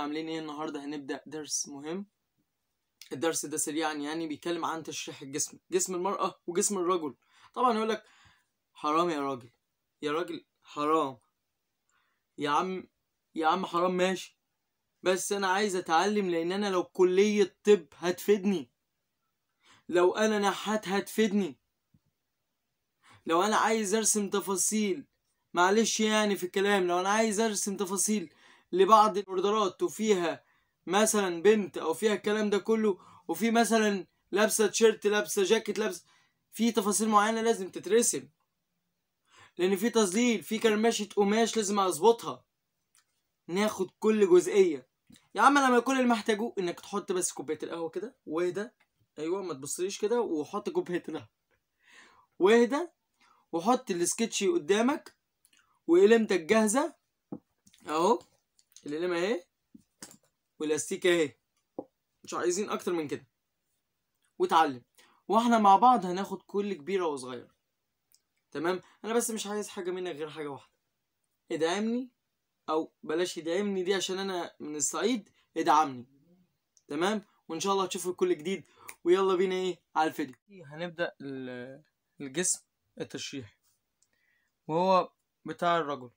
احنا عاملين ايه النهارده هنبدا درس مهم الدرس ده سريعا يعني بيتكلم عن تشريح الجسم جسم المراه وجسم الرجل طبعا يقول لك حرام يا راجل يا راجل حرام يا عم يا عم حرام ماشي بس انا عايز اتعلم لان انا لو كليه طب هتفيدني لو انا نحات هتفيدني لو انا عايز ارسم تفاصيل معلش يعني في الكلام لو انا عايز ارسم تفاصيل لبعض الاوردرات وفيها مثلا بنت او فيها الكلام ده كله وفي مثلا لابسه تيشيرت لابسه جاكيت لابسه في تفاصيل معينه لازم تترسم لان في تظليل في كرمشه قماش لازم اظبطها ناخد كل جزئيه يا عم لما كل اللي محتاجه انك تحط بس كوبايه القهوه كده واهدى ايوه ما تبصليش كده وحط كوبايه القهوه واهدى وحط السكتش قدامك وقلمتك جاهزه اهو الإلم اهي والاستيك اهي مش عايزين اكتر من كده واتعلم واحنا مع بعض هناخد كل كبيرة وصغيرة تمام انا بس مش عايز حاجة منك غير حاجة واحدة ادعمني او بلاش ادعمني دي عشان انا من الصعيد ادعمني تمام وان شاء الله هتشوفوا كل جديد ويلا بينا ايه على الفيديو هنبدا الجسم التشريحي وهو بتاع الرجل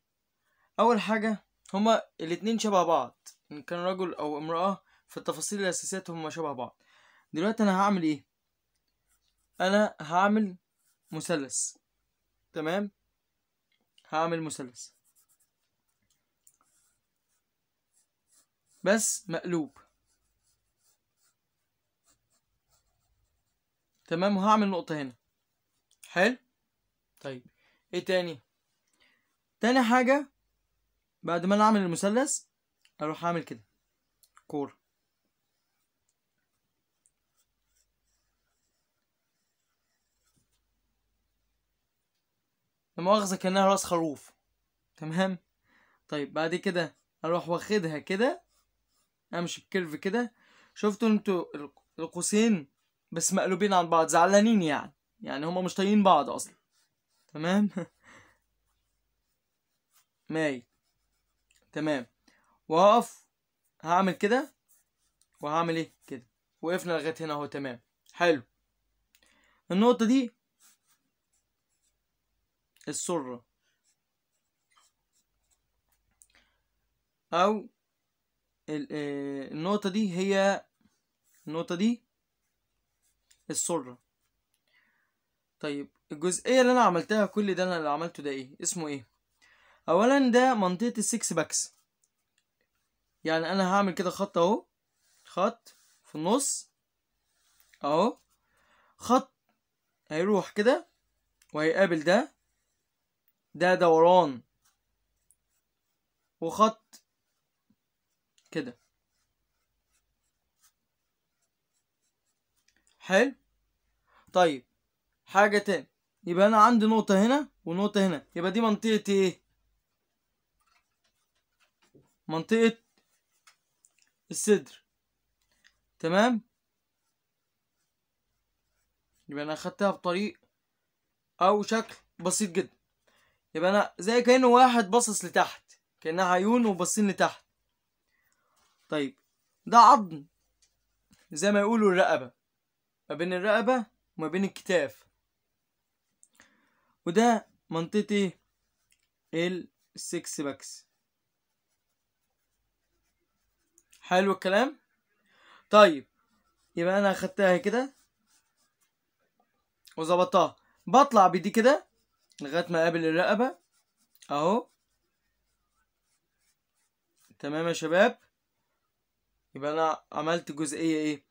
اول حاجه هما الاتنين شبه بعض ان كان رجل او امرأة في التفاصيل الاساسية هما شبه بعض دلوقتي انا هعمل ايه انا هعمل مثلث تمام هعمل مثلث بس مقلوب تمام وهعمل نقطة هنا حلو طيب ايه تاني تاني حاجة بعد ما انا اعمل المثلث اروح اعمل كده كوره لا كأنها رأس خروف تمام طيب بعد كده اروح واخدها كده امشي بكيرف كده شفتوا انتوا القوسين بس مقلوبين عن بعض زعلانين يعني يعني هما مش طايقين بعض اصلا تمام ماي تمام وهقف هعمل كده وهعمل ايه كده وقفنا لغايه هنا اهو تمام حلو النقطه دي السره او آه، النقطه دي هي النقطه دي السره طيب الجزئيه اللي انا عملتها كل ده انا اللي عملته ده ايه اسمه ايه اولا ده منطقه السكس باكس يعني انا هعمل كده خط اهو خط في النص اهو خط هيروح كده وهيقابل ده ده دوران وخط كده حلو طيب حاجة تاني يبقى أنا عندي نقطة هنا ونقطة هنا يبقى دي منطقة إيه؟ منطقة الصدر تمام يبقى انا اخدتها بطريق او شكل بسيط جدا يبقى انا زي كانه واحد باصص لتحت كانها عيون وباصين لتحت طيب ده عظم زي ما يقولوا الرقبة ما بين الرقبة وما بين الكتاف وده منطقة ايه السكس باكس حلو الكلام طيب يبقى انا اخدتها كده وظبطتها بطلع بدي كده لغايه ما اقابل الرقبه اهو تمام يا شباب يبقى انا عملت جزئيه ايه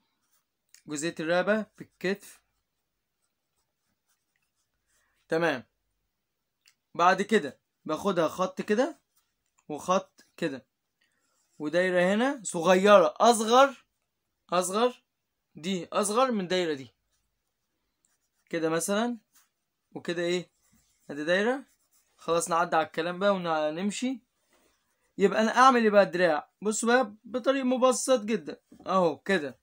جزئيه الرقبه بالكتف تمام بعد كده باخدها خط كده وخط كده ودايرة هنا صغيرة أصغر أصغر دي أصغر من دايرة دي كده مثلا وكده إيه أدي دايرة خلاص نعدي على الكلام بقى ونمشي يبقى أنا أعمل إيه بقى الدراع بص بقى بطريق مبسط جدا أهو كده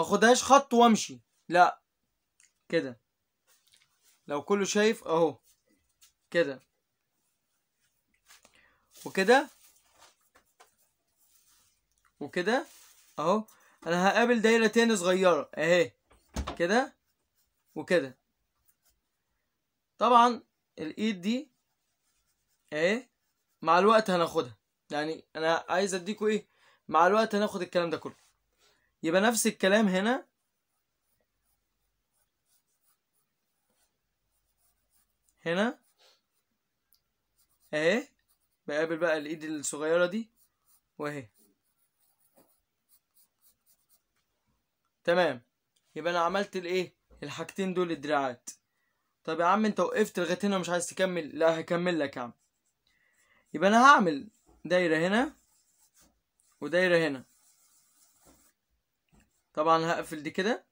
خدهاش خط وأمشي لأ كده لو كله شايف أهو كده وكده وكده اهو انا هقابل دايره تاني صغيره اهي كده وكده طبعا الايد دي اهي مع الوقت هناخدها يعني انا عايز اديكوا ايه مع الوقت هناخد الكلام ده كله يبقى نفس الكلام هنا هنا اهي بقابل بقى الايد الصغيره دي واهي تمام يبقى انا عملت الايه الحاجتين دول الدراعات طب يا عم انت وقفت لغايه هنا ومش عايز تكمل لا هكمل لك يا عم يبقى انا هعمل دايره هنا ودايره هنا طبعا هقفل دي كده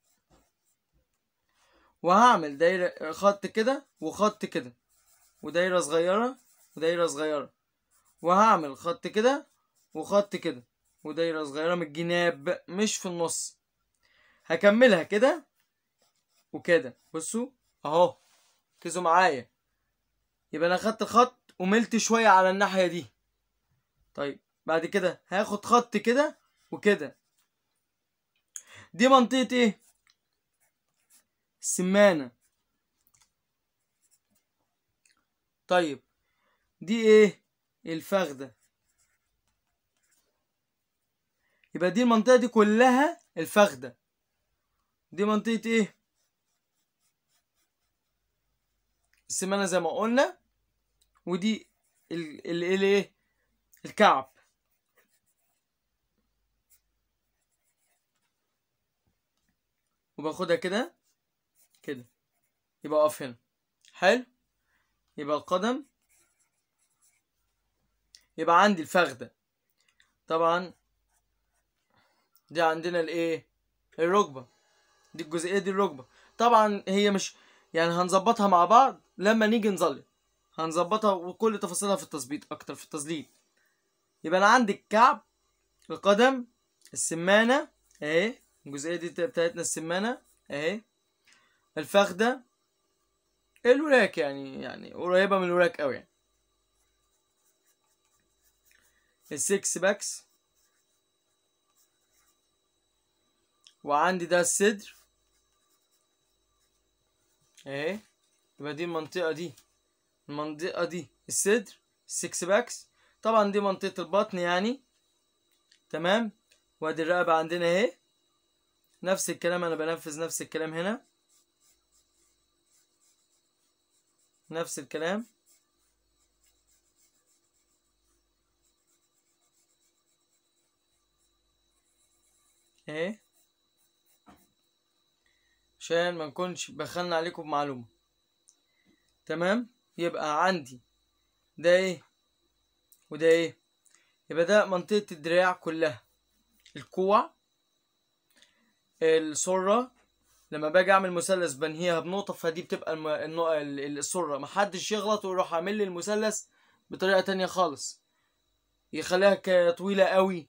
وهعمل دايره خط كده وخط كده ودايره صغيره ودايره صغيره وهعمل خط كده وخط كده ودايره صغيره من الجناب مش في النص هكملها كده وكده بصوا اهو ركزوا معايا يبقى انا خدت الخط وملت شويه على الناحيه دي طيب بعد كده هاخد خط كده وكده دي منطقه ايه السمانه طيب دي ايه الفخده يبقى دي المنطقه دي كلها الفخده دي منطقة ايه السمانة زي ما قلنا ودي ال ال ال ايه الكعب وباخدها كده كده يبقى اقف هنا حلو يبقى القدم يبقى عندي الفخدة طبعا دي عندنا الايه الركبة دي الجزئيه دي الركبه طبعا هي مش يعني هنظبطها مع بعض لما نيجي نظلم هنظبطها وكل تفاصيلها في التظبيط اكتر في التظليل يبقى انا عندي الكعب القدم السمانه اهي الجزئيه دي بتاعتنا السمانه اهي الفخده الوراك يعني يعني قريبه من الوراك قوي يعني السكس باكس وعندي ده الصدر اهي يبقى دي المنطقه دي المنطقه دي الصدر السكس باكس طبعا دي منطقه البطن يعني تمام وادي الرقبه عندنا اهي نفس الكلام انا بنفذ نفس الكلام هنا نفس الكلام ايه عشان ما نكونش بخلنا عليكم بمعلومة تمام يبقى عندي ده ايه وده ايه يبقى ده منطقة الدراع كلها الكوع السرة لما باجي اعمل مثلث بنهيها بنقطة فدي بتبقى السرة محدش يغلط ويروح عامل لي المثلث بطريقة تانية خالص يخليها طويلة قوي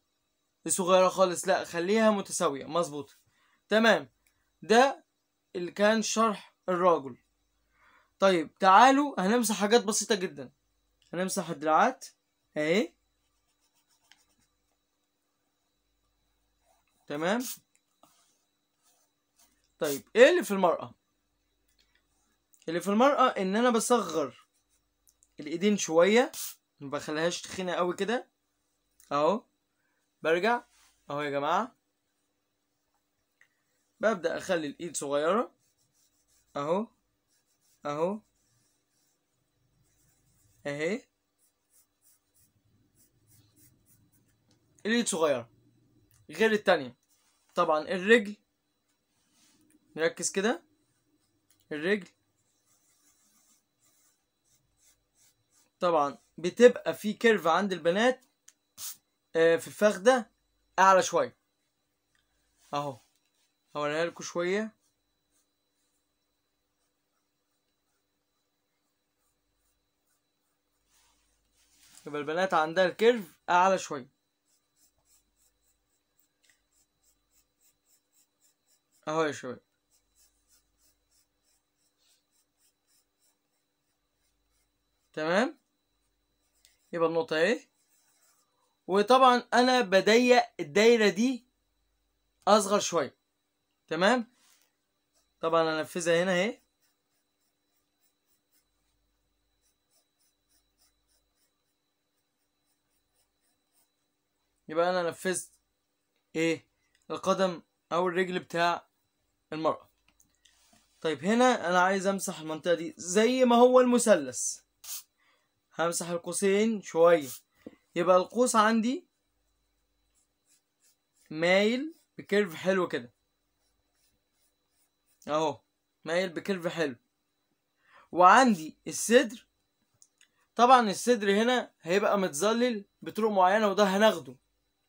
صغيرة خالص لا خليها متساوية مظبوط تمام ده اللي كان شرح الرجل طيب تعالوا هنمسح حاجات بسيطة جدا هنمسح الدراعات اهي تمام طيب ايه اللي في المرأة اللي في المرأة ان انا بصغر الايدين شوية ما بخليهاش تخينة قوي كده اهو برجع اهو يا جماعة ببدأ أخلي الإيد صغيرة أهو أهو أهي الإيد صغيرة غير التانية طبعا الرجل نركز كده الرجل طبعا بتبقى في كيرف عند البنات آه، في الفخده أعلى شوية أهو هوريها لكم شويه يبقى البنات عندها الكيرف اعلى شويه اهو يا شباب تمام يبقى النقطه ايه وطبعا انا بضيق الدايره دي اصغر شويه تمام طبعا هنفذها هنا اهي يبقى انا نفذت ايه القدم او الرجل بتاع المرأة طيب هنا انا عايز امسح المنطقة دي زي ما هو المثلث همسح القوسين شوية يبقى القوس عندي مايل بكيرف حلو كده اهو مايل بكيرف حلو وعندي الصدر طبعا الصدر هنا هيبقى متظلل بطرق معينه وده هناخده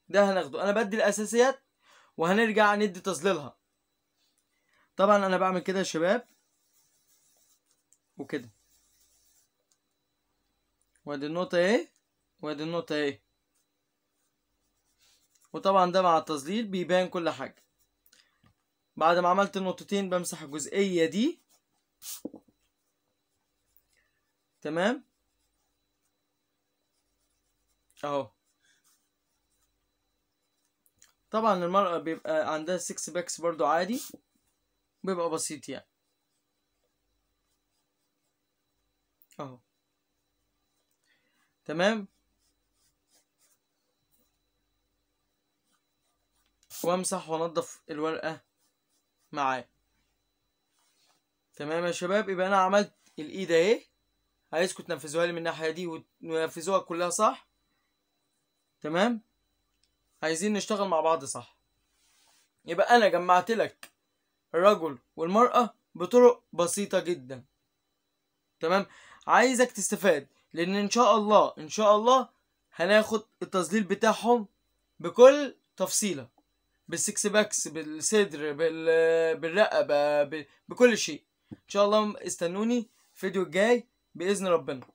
ده هناخده انا بدي الاساسيات وهنرجع ندي تظليلها طبعا انا بعمل كده يا شباب وكده وادي النقطه اهي وادي النقطه اهي وطبعا ده مع التظليل بيبان كل حاجه بعد ما عملت النقطتين بمسح الجزئية دي تمام اهو طبعا المرأة بيبقى عندها 6 باكس برضو عادي بيبقى بسيط يعني اهو تمام وامسح وانضف الورقة معاه تمام يا شباب يبقى انا عملت الايد اهي عايزكم تنفذوها لي من الناحيه دي وتنفذوها كلها صح تمام عايزين نشتغل مع بعض صح يبقى انا جمعت لك الرجل والمراه بطرق بسيطه جدا تمام عايزك تستفاد لان ان شاء الله ان شاء الله هناخد التظليل بتاعهم بكل تفصيله بالسكس باكس بالصدر بال... بالرقبه ب... بكل شيء ان شاء الله استنوني الفيديو الجاي باذن ربنا